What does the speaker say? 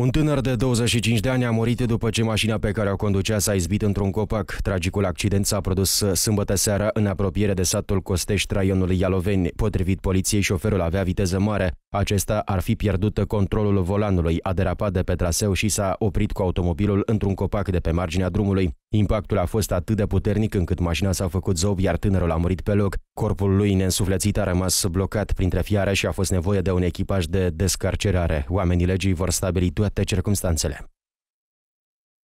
Un tânăr de 25 de ani a murit după ce mașina pe care o conducea s-a izbit într-un copac. Tragicul accident s-a produs sâmbătă seara în apropiere de satul Costești, Traionul Ialoveni. Potrivit poliției, șoferul avea viteză mare. Acesta ar fi pierdut controlul volanului, a derapat de pe traseu și s-a oprit cu automobilul într-un copac de pe marginea drumului. Impactul a fost atât de puternic încât mașina s-a făcut zob, iar tânărul a murit pe loc. Corpul lui neînsuflețit a rămas blocat printre fiare și a fost nevoie de un echipaj de descarcerare. Oamenii legii vor stabili toate circumstanțele.